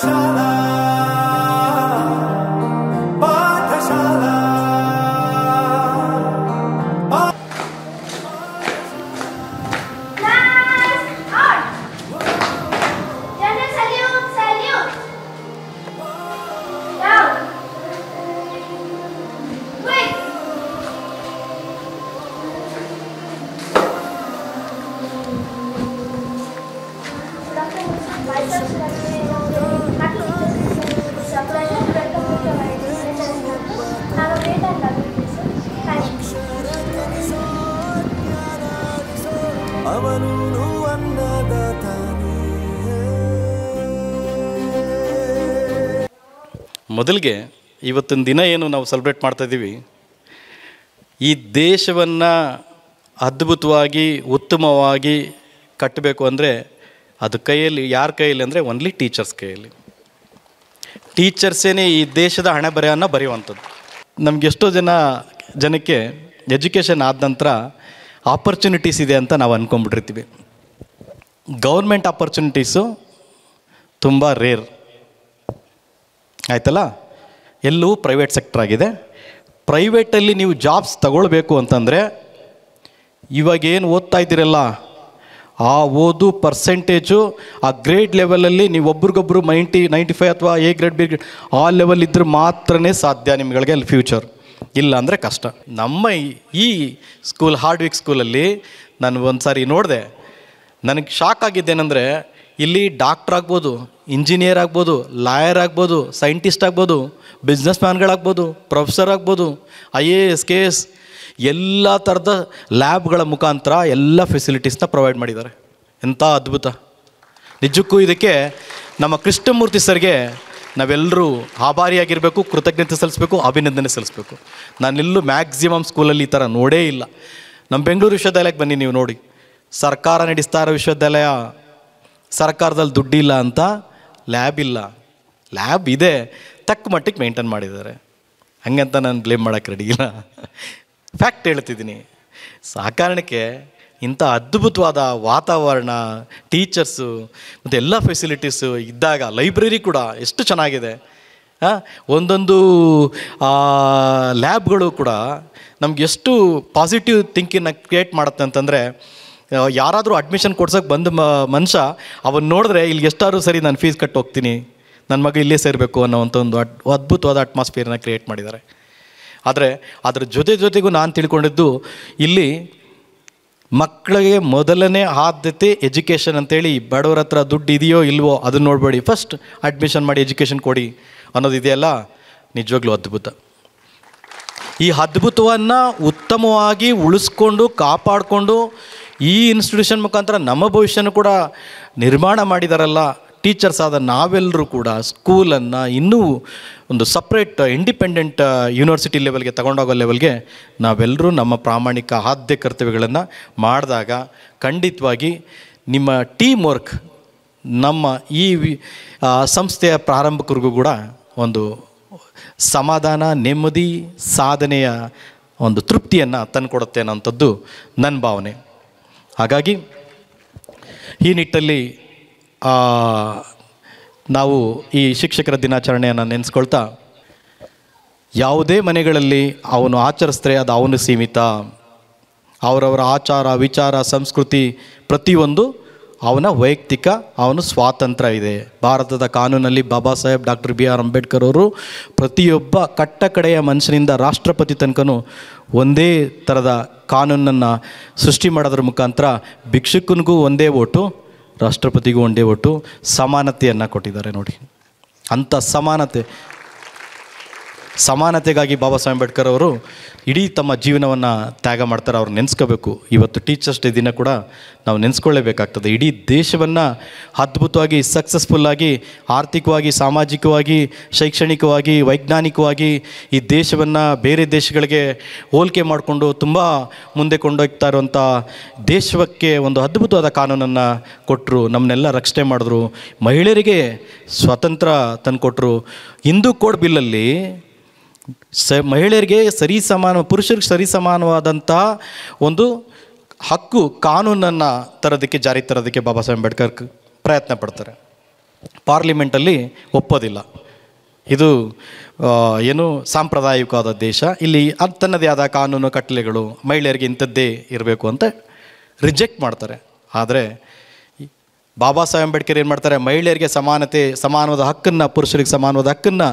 पाठशाला Thank you. ಮೊದಲಿಗೆ ಇವತ್ತಿನ ದಿನ ಏನು ನಾವು ಸೆಲೆಬ್ರೇಟ್ ಮಾಡ್ತಾಯಿದ್ದೀವಿ ಈ ದೇಶವನ್ನು ಅದ್ಭುತವಾಗಿ ಉತ್ತಮವಾಗಿ ಕಟ್ಟಬೇಕು ಅಂದರೆ ಅದು ಕೈಯಲ್ಲಿ ಯಾರ ಕೈಯಲ್ಲಿ ಅಂದರೆ ಓನ್ಲಿ ಟೀಚರ್ಸ್ ಕೈಯಲ್ಲಿ ಟೀಚರ್ಸೇನೆ ಈ ದೇಶದ ಹಣೆ ಬರೆಯನ್ನು ಬರೆಯುವಂಥದ್ದು ನಮಗೆಷ್ಟೋ ಜನ ಜನಕ್ಕೆ ಎಜುಕೇಷನ್ ಆದ ನಂತರ ಆಪರ್ಚುನಿಟೀಸ್ ಇದೆ ಅಂತ ನಾವು ಅಂದ್ಕೊಂಡ್ಬಿಟ್ಟಿರ್ತೀವಿ ಗೌರ್ಮೆಂಟ್ ಆಪರ್ಚುನಿಟೀಸು ತುಂಬ ರೇರ್ ಆಯ್ತಲ್ಲ ಎಲ್ಲೂ ಪ್ರೈವೇಟ್ ಸೆಕ್ಟರ್ ಆಗಿದೆ ಪ್ರೈವೇಟಲ್ಲಿ ನೀವು ಜಾಬ್ಸ್ ತಗೊಳ್ಬೇಕು ಅಂತಂದರೆ ಇವಾಗ ಏನು ಓದ್ತಾ ಇದ್ದೀರಲ್ಲ ಆ ಓದು ಪರ್ಸೆಂಟೇಜು ಆ ಗ್ರೇಡ್ ಲೆವೆಲಲ್ಲಿ ನೀವು ಒಬ್ರಿಗೊಬ್ರು ನೈಂಟಿ ನೈಂಟಿ ಫೈವ್ ಅಥವಾ ಎ ಗ್ರೇಡ್ ಬಿ ಗ್ರೇಡ್ ಆ ಲೆವೆಲ್ ಇದ್ದರೆ ಮಾತ್ರನೇ ಸಾಧ್ಯ ನಿಮ್ಗಳಿಗೆ ಅಲ್ಲಿ ಫ್ಯೂಚರ್ ಇಲ್ಲ ಅಂದರೆ ಕಷ್ಟ ನಮ್ಮ ಈ ಸ್ಕೂಲ್ ಹಾರ್ಡ್ವಿಕ್ ಸ್ಕೂಲಲ್ಲಿ ನಾನು ಒಂದು ಸಾರಿ ನೋಡಿದೆ ನನಗೆ ಶಾಕ್ ಆಗಿದ್ದೇನೆಂದರೆ ಇಲ್ಲಿ ಡಾಕ್ಟ್ರ್ ಆಗ್ಬೋದು ಇಂಜಿನಿಯರ್ ಆಗ್ಬೋದು ಲಾಯರ್ ಆಗ್ಬೋದು ಸೈಂಟಿಸ್ಟ್ ಆಗ್ಬೋದು ಬಿಸ್ನೆಸ್ ಮ್ಯಾನ್ಗಳಾಗ್ಬೋದು ಪ್ರೊಫೆಸರ್ ಆಗ್ಬೋದು I A S K S ಎಲ್ಲ ಥರದ ಲ್ಯಾಬ್ಗಳ ಮುಖಾಂತರ ಎಲ್ಲ ಫೆಸಿಲಿಟೀಸ್ನ ಪ್ರೊವೈಡ್ ಮಾಡಿದ್ದಾರೆ ಎಂಥ ಅದ್ಭುತ ನಿಜಕ್ಕೂ ಇದಕ್ಕೆ ನಮ್ಮ ಕೃಷ್ಣಮೂರ್ತಿ ಸರ್ಗೆ ನಾವೆಲ್ಲರೂ ಆಭಾರಿಯಾಗಿರಬೇಕು ಕೃತಜ್ಞತೆ ಸಲ್ಲಿಸಬೇಕು ಅಭಿನಂದನೆ ಸಲ್ಲಿಸಬೇಕು ನಾನೆಲ್ಲೂ ಮ್ಯಾಕ್ಸಿಮಮ್ ಸ್ಕೂಲಲ್ಲಿ ಈ ಥರ ನೋಡೇ ಇಲ್ಲ ನಮ್ಮ ಬೆಂಗಳೂರು ವಿಶ್ವವಿದ್ಯಾಲಯಕ್ಕೆ ಬನ್ನಿ ನೀವು ನೋಡಿ ಸರ್ಕಾರ ನಡೆಸ್ತಾ ಇರೋ ವಿಶ್ವವಿದ್ಯಾಲಯ ಸರ್ಕಾರದಲ್ಲಿ ದುಡ್ಡಿಲ್ಲ ಅಂತ ಲ್ಯಾಬ್ ಇಲ್ಲ ಲ್ಯಾಬ್ ಇದೆ ತಕ್ಕ ಮಟ್ಟಿಗೆ ಮೇಂಟೈನ್ ಮಾಡಿದ್ದಾರೆ ಹಂಗಂತ ನಾನು ಬ್ಲೇಮ್ ಮಾಡೋಕ್ಕೆ ರೆಡಿ ಇಲ್ಲ ಫ್ಯಾಕ್ಟ್ ಹೇಳ್ತಿದ್ದೀನಿ ಸಾಕಾರಣಕ್ಕೆ ಕಾರಣಕ್ಕೆ ಇಂಥ ಅದ್ಭುತವಾದ ವಾತಾವರಣ ಟೀಚರ್ಸು ಮತ್ತು ಎಲ್ಲ ಫೆಸಿಲಿಟೀಸು ಇದ್ದಾಗ ಲೈಬ್ರರಿ ಕೂಡ ಎಷ್ಟು ಚೆನ್ನಾಗಿದೆ ಒಂದೊಂದು ಲ್ಯಾಬ್ಗಳು ಕೂಡ ನಮ್ಗೆ ಎಷ್ಟು ಪಾಸಿಟಿವ್ ಥಿಂಕಿನ ಕ್ರಿಯೇಟ್ ಮಾಡುತ್ತೆ ಅಂತಂದರೆ ಯಾರಾದರೂ ಅಡ್ಮಿಷನ್ ಕೊಡ್ಸೋಕೆ ಬಂದ ಮನುಷ್ಯ ಅವನ್ನ ನೋಡಿದ್ರೆ ಇಲ್ಲಿ ಎಷ್ಟಾದ್ರೂ ಸರಿ ನಾನು ಫೀಸ್ ಕಟ್ಟೋಗ್ತೀನಿ ಹೋಗ್ತೀನಿ ನನ್ನ ಮಗ ಇಲ್ಲೇ ಸೇರಬೇಕು ಅನ್ನೋವಂಥ ಒಂದು ಅಟ್ ಅದ್ಭುತವಾದ ಅಟ್ಮಾಸ್ಫಿಯರ್ನ ಕ್ರಿಯೇಟ್ ಮಾಡಿದ್ದಾರೆ ಆದರೆ ಅದರ ಜೊತೆ ಜೊತೆಗೂ ನಾನು ತಿಳ್ಕೊಂಡಿದ್ದು ಇಲ್ಲಿ ಮಕ್ಕಳಿಗೆ ಮೊದಲನೇ ಆದ್ಯತೆ ಎಜುಕೇಷನ್ ಅಂತೇಳಿ ಬಡವರ ಹತ್ರ ದುಡ್ಡು ಇದೆಯೋ ಇಲ್ವೋ ಅದನ್ನು ನೋಡಬೇಡಿ ಫಸ್ಟ್ ಅಡ್ಮಿಷನ್ ಮಾಡಿ ಎಜುಕೇಷನ್ ಕೊಡಿ ಅನ್ನೋದಿದೆಯಲ್ಲ ನಿಜವಾಗ್ಲೂ ಅದ್ಭುತ ಈ ಅದ್ಭುತವನ್ನು ಉತ್ತಮವಾಗಿ ಉಳಿಸ್ಕೊಂಡು ಕಾಪಾಡಿಕೊಂಡು ಈ ಇನ್ಸ್ಟಿಟ್ಯೂಷನ್ ಮುಖಾಂತರ ನಮ್ಮ ಭವಿಷ್ಯನೂ ಕೂಡ ನಿರ್ಮಾಣ ಮಾಡಿದಾರಲ್ಲ ಟೀಚರ್ಸ್ ಆದ ನಾವೆಲ್ಲರೂ ಕೂಡ ಸ್ಕೂಲನ್ನು ಇನ್ನೂ ಒಂದು ಸಪ್ರೇಟ್ ಇಂಡಿಪೆಂಡೆಂಟ್ ಯೂನಿವರ್ಸಿಟಿ ಲೆವೆಲ್ಗೆ ತಗೊಂಡೋಗೋ ಲೆವೆಲ್ಗೆ ನಾವೆಲ್ಲರೂ ನಮ್ಮ ಪ್ರಾಮಾಣಿಕ ಆದ್ಯ ಕರ್ತವ್ಯಗಳನ್ನು ಮಾಡಿದಾಗ ಖಂಡಿತವಾಗಿ ನಿಮ್ಮ ಟೀಮ್ ವರ್ಕ್ ನಮ್ಮ ಈ ಸಂಸ್ಥೆಯ ಪ್ರಾರಂಭಕರಿಗೂ ಕೂಡ ಒಂದು ಸಮಾಧಾನ ನೆಮ್ಮದಿ ಸಾಧನೆಯ ಒಂದು ತೃಪ್ತಿಯನ್ನು ತಂದುಕೊಡುತ್ತೆ ಅನ್ನೋಂಥದ್ದು ನನ್ನ ಭಾವನೆ ಹಾಗಾಗಿ ಈ ನಿಟ್ಟಲ್ಲಿ ನಾವು ಈ ಶಿಕ್ಷಕರ ದಿನಾಚರಣೆಯನ್ನು ನೆನೆಸ್ಕೊಳ್ತಾ ಯಾವುದೇ ಮನೆಗಳಲ್ಲಿ ಅವನು ಆಚರಿಸಿದ್ರೆ ಅದು ಅವನು ಸೀಮಿತ ಅವರವರ ಆಚಾರ ವಿಚಾರ ಸಂಸ್ಕೃತಿ ಪ್ರತಿಯೊಂದು ಅವನ ವೈಯಕ್ತಿಕ ಅವನು ಸ್ವಾತಂತ್ರ್ಯ ಇದೆ ಭಾರತದ ಕಾನೂನಲ್ಲಿ Baba Saheb doctor B R Ambedkar ಅವರು ಪ್ರತಿಯೊಬ್ಬ ಕಟ್ಟ ಕಡೆಯ ಮನುಷ್ಯನಿಂದ ರಾಷ್ಟ್ರಪತಿ ತನಕನೂ ಒಂದೇ ಥರದ ಕಾನೂನನ್ನು ಸೃಷ್ಟಿ ಮಾಡೋದ್ರ ಮುಖಾಂತರ ಭಿಕ್ಷುಕನಿಗೂ ಒಂದೇ ಓಟು ರಾಷ್ಟ್ರಪತಿಗೂ ಒಂದೇ ಒಟ್ಟು ಸಮಾನತೆಯನ್ನು ಕೊಟ್ಟಿದ್ದಾರೆ ನೋಡಿ ಅಂಥ ಸಮಾನತೆ ಸಮಾನತೆಗಾಗಿ ಬಾಬಾ ಸಾಹೇಬ್ ಅಂಬೇಡ್ಕರ್ ಅವರು ಇಡೀ ತಮ್ಮ ಜೀವನವನ್ನು ತ್ಯಾಗ ಮಾಡ್ತಾರೆ ಅವ್ರು ನೆನೆಸ್ಕೋಬೇಕು ಇವತ್ತು ಟೀಚರ್ಸ್ ಡೇ ದಿನ ಕೂಡ ನಾವು ನೆನೆಸ್ಕೊಳ್ಳೇಬೇಕಾಗ್ತದೆ ಇಡೀ ದೇಶವನ್ನು ಅದ್ಭುತವಾಗಿ ಸಕ್ಸಸ್ಫುಲ್ಲಾಗಿ ಆರ್ಥಿಕವಾಗಿ ಸಾಮಾಜಿಕವಾಗಿ ಶೈಕ್ಷಣಿಕವಾಗಿ ವೈಜ್ಞಾನಿಕವಾಗಿ ಈ ದೇಶವನ್ನು ಬೇರೆ ದೇಶಗಳಿಗೆ ಹೋಲಿಕೆ ಮಾಡಿಕೊಂಡು ತುಂಬ ಮುಂದೆ ಕೊಂಡೋಗ್ತಾ ಇರುವಂಥ ದೇಶಕ್ಕೆ ಒಂದು ಅದ್ಭುತವಾದ ಕಾನೂನನ್ನು ಕೊಟ್ಟರು ನಮ್ಮನ್ನೆಲ್ಲ ರಕ್ಷಣೆ ಮಾಡಿದ್ರು ಮಹಿಳೆಯರಿಗೆ ಸ್ವಾತಂತ್ರ್ಯ ತಂದುಕೊಟ್ರು ಹಿಂದೂ ಕೋಡ್ ಬಿಲ್ಲಲ್ಲಿ ಸ ಮಹಿಳೆಯರಿಗೆ ಸರಿ ಸಮಾನ ಪುರುಷರಿಗೆ ಸರಿ ಸಮಾನವಾದಂತಹ ಒಂದು ಹಕ್ಕು ಕಾನೂನನ್ನು ತರೋದಕ್ಕೆ ಜಾರಿ ತರೋದಕ್ಕೆ ಬಾಬಾ ಸಾಹೇಬ್ ಅಂಬೇಡ್ಕರ್ ಪ್ರಯತ್ನ ಪಡ್ತಾರೆ ಪಾರ್ಲಿಮೆಂಟಲ್ಲಿ ಒಪ್ಪೋದಿಲ್ಲ ಇದು ಏನು ಸಾಂಪ್ರದಾಯಿಕವಾದ ದೇಶ ಇಲ್ಲಿ ಅದು ತನ್ನದೇ ಆದ ಕಾನೂನು ಕಟ್ಟಲೆಗಳು ಮಹಿಳೆಯರಿಗೆ ಇಂಥದ್ದೇ ಇರಬೇಕು ಅಂತ ರಿಜೆಕ್ಟ್ ಮಾಡ್ತಾರೆ ಆದರೆ ಬಾಬಾ ಸಾಹೇಬ್ ಅಂಬೇಡ್ಕರ್ ಏನು ಮಾಡ್ತಾರೆ ಮಹಿಳೆಯರಿಗೆ ಸಮಾನತೆ ಸಮಾನವಾದ ಹಕ್ಕನ್ನು ಪುರುಷರಿಗೆ ಸಮಾನವಾದ ಹಕ್ಕನ್ನು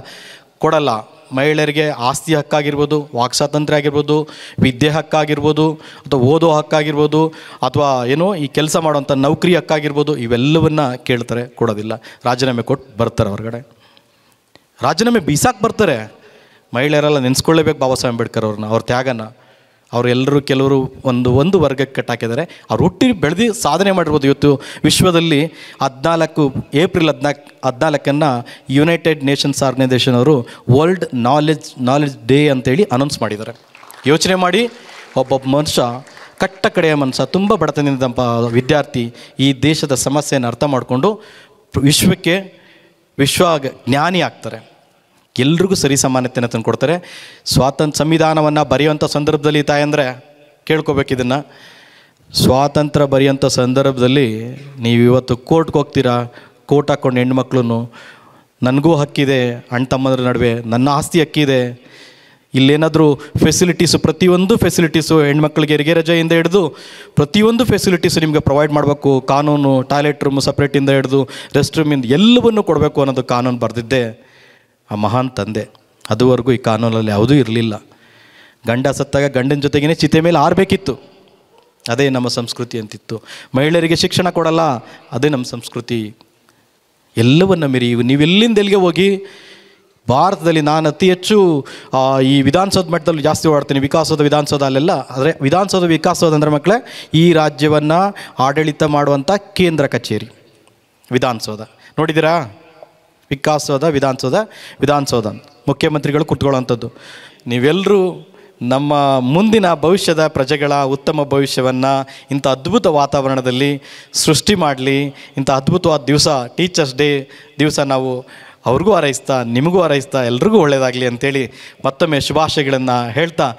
ಕೊಡಲ್ಲ ಮಹಿಳೆಯರಿಗೆ ಆಸ್ತಿ ಹಕ್ಕಾಗಿರ್ಬೋದು ವಾಕ್ ಸ್ವಾತಂತ್ರ್ಯ ಆಗಿರ್ಬೋದು ವಿದ್ಯೆ ಹಕ್ಕಾಗಿರ್ಬೋದು ಅಥವಾ ಓದೋ ಹಕ್ಕಾಗಿರ್ಬೋದು ಅಥವಾ ಏನೋ ಈ ಕೆಲಸ ಮಾಡುವಂಥ ನೌಕರಿ ಹಕ್ಕಾಗಿರ್ಬೋದು ಇವೆಲ್ಲವನ್ನ ಕೇಳ್ತಾರೆ ಕೊಡೋದಿಲ್ಲ ರಾಜೀನಾಮೆ ಕೊಟ್ಟು ಬರ್ತಾರೆ ಹೊರಗಡೆ ರಾಜೀನಾಮೆ ಬೀಸಾಕ್ ಬರ್ತಾರೆ ಮಹಿಳೆಯರೆಲ್ಲ ನೆನೆಸ್ಕೊಳ್ಳೇಬೇಕು ಬಾಬಾ ಸಾಹೇಬ್ ಅಂಬೇಡ್ಕರ್ ಅವ್ರನ್ನ ಅವ್ರ ತ್ಯಾಗನ ಅವರೆಲ್ಲರೂ ಕೆಲವರು ಒಂದು ಒಂದು ವರ್ಗಕ್ಕೆ ಕಟ್ಟಾಕಿದ್ದಾರೆ ಅವ್ರು ಹುಟ್ಟಿ ಬೆಳೆದು ಸಾಧನೆ ಮಾಡಿರ್ಬೋದು ಇವತ್ತು ವಿಶ್ವದಲ್ಲಿ ಹದಿನಾಲ್ಕು ಏಪ್ರಿಲ್ ಹದಿನಾಲ್ಕು ಹದಿನಾಲ್ಕನ್ನು ಯುನೈಟೆಡ್ ನೇಷನ್ಸ್ ಆರ್ಗನೈಸೇಷನ್ ಅವರು ವರ್ಲ್ಡ್ ನಾಲೆಜ್ ನಾಲೆಜ್ ಡೇ ಅಂತೇಳಿ ಅನೌನ್ಸ್ ಮಾಡಿದ್ದಾರೆ ಯೋಚನೆ ಮಾಡಿ ಒಬ್ಬೊಬ್ಬ ಮನುಷ್ಯ ಕಟ್ಟ ಕಡೆಯ ಮನುಷ್ಯ ತುಂಬ ಬಡತನದಿಂದ ವಿದ್ಯಾರ್ಥಿ ಈ ದೇಶದ ಸಮಸ್ಯೆಯನ್ನು ಅರ್ಥ ಮಾಡಿಕೊಂಡು ವಿಶ್ವಕ್ಕೆ ವಿಶ್ವ ಜ್ಞಾನಿ ಆಗ್ತಾರೆ ಎಲ್ರಿಗೂ ಸರಿ ಸಮಾನತೆಯನ್ನು ತಂದು ಕೊಡ್ತಾರೆ ಸ್ವಾತಂತ್ರ್ಯ ಸಂವಿಧಾನವನ್ನು ಬರೆಯುವಂಥ ಸಂದರ್ಭದಲ್ಲಿ ತಾಯಂದರೆ ಕೇಳ್ಕೊಬೇಕು ಇದನ್ನು ಸ್ವಾತಂತ್ರ್ಯ ಬರೆಯುವಂಥ ಸಂದರ್ಭದಲ್ಲಿ ನೀವು ಇವತ್ತು ಕೋರ್ಟ್ಗೆ ಹೋಗ್ತೀರಾ ಕೋರ್ಟ್ ಹಾಕ್ಕೊಂಡು ಹೆಣ್ಮಕ್ಳು ನನಗೂ ಹಕ್ಕಿದೆ ಅಣ್ಣ ತಮ್ಮದ್ರ ನಡುವೆ ನನ್ನ ಆಸ್ತಿ ಹಕ್ಕಿದೆ ಇಲ್ಲೇನಾದರೂ ಫೆಸಿಲಿಟೀಸು ಪ್ರತಿಯೊಂದು ಫೆಸಿಲಿಟೀಸು ಹೆಣ್ಮಕ್ಳಿಗೆ ಹೆರಿಗೆ ರಜೆಯಿಂದ ಹಿಡಿದು ಪ್ರತಿಯೊಂದು ಫೆಸಿಲಿಟೀಸು ನಿಮಗೆ ಪ್ರೊವೈಡ್ ಮಾಡಬೇಕು ಕಾನೂನು ಟಾಯ್ಲೆಟ್ ರೂಮು ಸಪ್ರೇಟಿಂದ ಹಿಡಿದು ರೆಸ್ಟ್ ರೂಮಿಂದ ಎಲ್ಲವನ್ನೂ ಕೊಡಬೇಕು ಅನ್ನೋದು ಕಾನೂನು ಬರೆದಿದ್ದೆ ಆ ಮಹಾನ್ ತಂದೆ ಅದುವರೆಗೂ ಈ ಕಾನೂನಲ್ಲಿ ಯಾವುದೂ ಇರಲಿಲ್ಲ ಗಂಡ ಸತ್ತಾಗ ಗಂಡನ ಜೊತೆಗೇ ಚಿತೆ ಮೇಲೆ ಆರಬೇಕಿತ್ತು ಅದೇ ನಮ್ಮ ಸಂಸ್ಕೃತಿ ಅಂತಿತ್ತು ಮಹಿಳೆಯರಿಗೆ ಶಿಕ್ಷಣ ಕೊಡಲ್ಲ ಅದೇ ನಮ್ಮ ಸಂಸ್ಕೃತಿ ಎಲ್ಲವನ್ನು ಮೀರಿ ನೀವೆಲ್ಲಿಂದ ಎಲ್ಲಿಗೆ ಹೋಗಿ ಭಾರತದಲ್ಲಿ ನಾನು ಅತಿ ಹೆಚ್ಚು ಈ ವಿಧಾನಸೌಧ ಮಟ್ಟದಲ್ಲಿ ಜಾಸ್ತಿ ಓಡಾಡ್ತೀನಿ ವಿಕಾಸದ ವಿಧಾನಸೌಧ ಅಲ್ಲೆಲ್ಲ ಆದರೆ ವಿಧಾನಸೌಧ ವಿಕಾಸೌಧ ಅಂದರೆ ಮಕ್ಕಳೇ ಈ ರಾಜ್ಯವನ್ನು ಆಡಳಿತ ಮಾಡುವಂಥ ಕೇಂದ್ರ ಕಚೇರಿ ವಿಧಾನಸೌಧ ನೋಡಿದ್ದೀರಾ ವಿಕಾಸೌಧ ವಿಧಾನಸೌಧ ವಿಧಾನಸೌಧ ಮುಖ್ಯಮಂತ್ರಿಗಳು ಕುತ್ಕೊಳ್ಳೋವಂಥದ್ದು ನೀವೆಲ್ಲರೂ ನಮ್ಮ ಮುಂದಿನ ಭವಿಷ್ಯದ ಪ್ರಜೆಗಳ ಉತ್ತಮ ಭವಿಷ್ಯವನ್ನು ಇಂಥ ಅದ್ಭುತ ವಾತಾವರಣದಲ್ಲಿ ಸೃಷ್ಟಿ ಮಾಡಲಿ ಇಂಥ ಅದ್ಭುತವಾದ ದಿವಸ ಟೀಚರ್ಸ್ ಡೇ ದಿವಸ ನಾವು ಅವ್ರಿಗೂ ಹಾರೈಸ್ತಾ ನಿಮಗೂ ಹಾರೈಸ್ತಾ ಎಲ್ರಿಗೂ ಒಳ್ಳೆಯದಾಗಲಿ ಅಂಥೇಳಿ ಮತ್ತೊಮ್ಮೆ ಶುಭಾಶಯಗಳನ್ನು ಹೇಳ್ತಾ